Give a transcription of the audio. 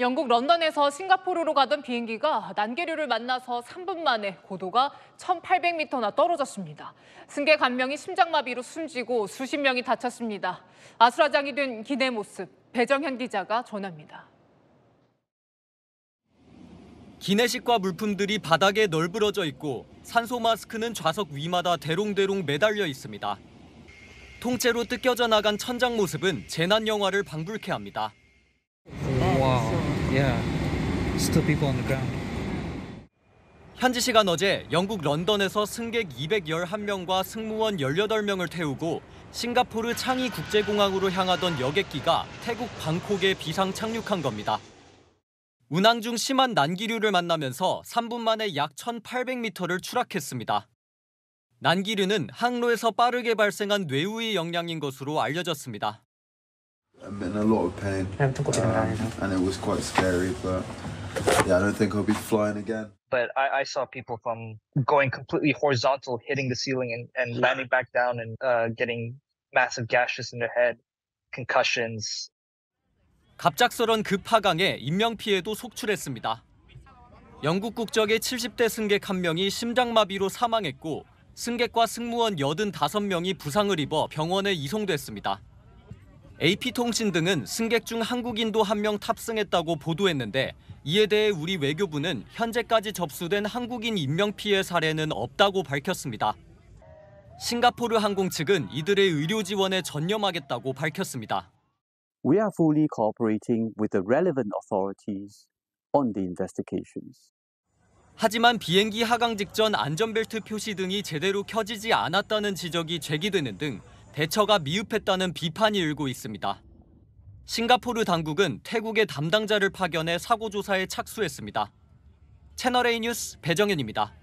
영국 런던에서 싱가포르로 가던 비행기가 난개류를 만나서 3분 만에 고도가 1,800m나 떨어졌습니다. 승객 한 명이 심장마비로 숨지고 수십 명이 다쳤습니다. 아수라장이 된 기내 모습 배정현 기자가 전합니다. 기내식과 물품들이 바닥에 널브러져 있고 산소 마스크는 좌석 위마다 대롱대롱 매달려 있습니다. 통째로 뜯겨져 나간 천장 모습은 재난 영화를 방불케 합니다. 와. Yeah, still people on the ground. 현지 시간 어제 영국 런던에서 승객 211명과 승무원 18명을 태우고 싱가포르 창이 국제공항으로 향하던 여객기가 태국 방콕에 비상 착륙한 겁니다. 운항 중 심한 난기류를 만나면서 3분 만에 약 1,800m를 추락했습니다. 난기류는 항로에서 빠르게 발생한 뇌우의 영향인 것으로 알려졌습니다. I'm in a lot of pain. Um, and it was quite scary, but yeah, I don't think I'll be flying again. But I, I saw people from going completely horizontal, hitting the ceiling and, and landing back down and uh, getting massive gashes in their head, concussions. 갑작스런 급하강에 인명피해도 속출했습니다. 영국 국적의 70대 승객 한 명이 심장마비로 사망했고 승객과 승무원 85명이 부상을 입어 병원에 이송됐습니다. AP통신 등은 승객 중 한국인도 한 명 탑승했다고 보도했는데 이에 대해 우리 외교부는 현재까지 접수된 한국인 인명피해 사례는 없다고 밝혔습니다. 싱가포르 항공 측은 이들의 의료 지원에 전념하겠다고 밝혔습니다. We are fully cooperating with the relevant authorities on the investigations. 하지만 비행기 하강 직전 안전벨트 표시 등이 제대로 켜지지 않았다는 지적이 제기되는 등 대처가 미흡했다는 비판이 일고 있습니다. 싱가포르 당국은 태국의 담당자를 파견해 사고 조사에 착수했습니다. 채널A 뉴스 배정현입니다.